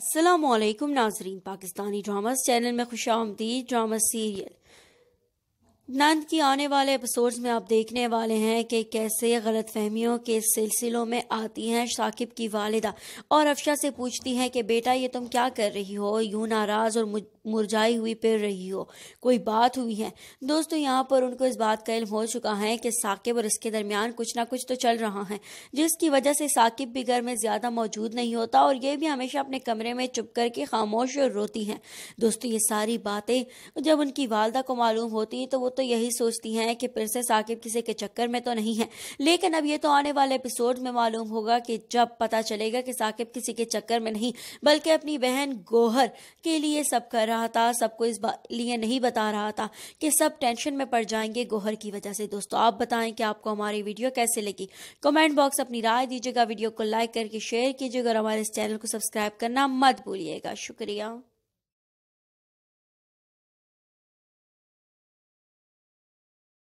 असलम नाजरीन Pakistani dramas channel में खुश आमदी ड्रामा सीरियल नंद की आने वाले एपिसोड्स में आप देखने वाले हैं कि कैसे गलत फहमियों के सिलसिलों में आती हैं शाकिब की वालिदा और अफशा से पूछती हैं कि बेटा ये तुम क्या कर रही हो यूं नाराज़ और मुरझाई हुई पिर रही हो कोई बात हुई है दोस्तों यहाँ पर उनको इस बात का इल्म हो चुका है कि साकिब और इसके दरमियान कुछ ना कुछ तो चल रहा है जिसकी वजह से साकिब भी घर में ज़्यादा मौजूद नहीं होता और ये भी हमेशा अपने कमरे में चुप करके खामोश और रोती हैं दोस्तों ये सारी बातें जब उनकी वालदा को मालूम होती है तो वो तो यही सोचती हैं कि प्रिंसेस आकिब किसी के चक्कर में तो नहीं है लेकिन अब ये तो आने वाले एपिसोड में मालूम होगा कि जब पता चलेगा कि साकिब किसी के चक्कर में नहीं बल्कि अपनी बहन गोहर के लिए सब कर रहा था सबको इस लिए नहीं बता रहा था कि सब टेंशन में पड़ जाएंगे गोहर की वजह से दोस्तों आप बताएं कि आपको हमारी वीडियो कैसे लगी कमेंट बॉक्स अपनी राय दीजिएगा वीडियो को लाइक करके शेयर कीजिएगा और हमारे इस चैनल को सब्सक्राइब करना मत भूलिएगा शुक्रिया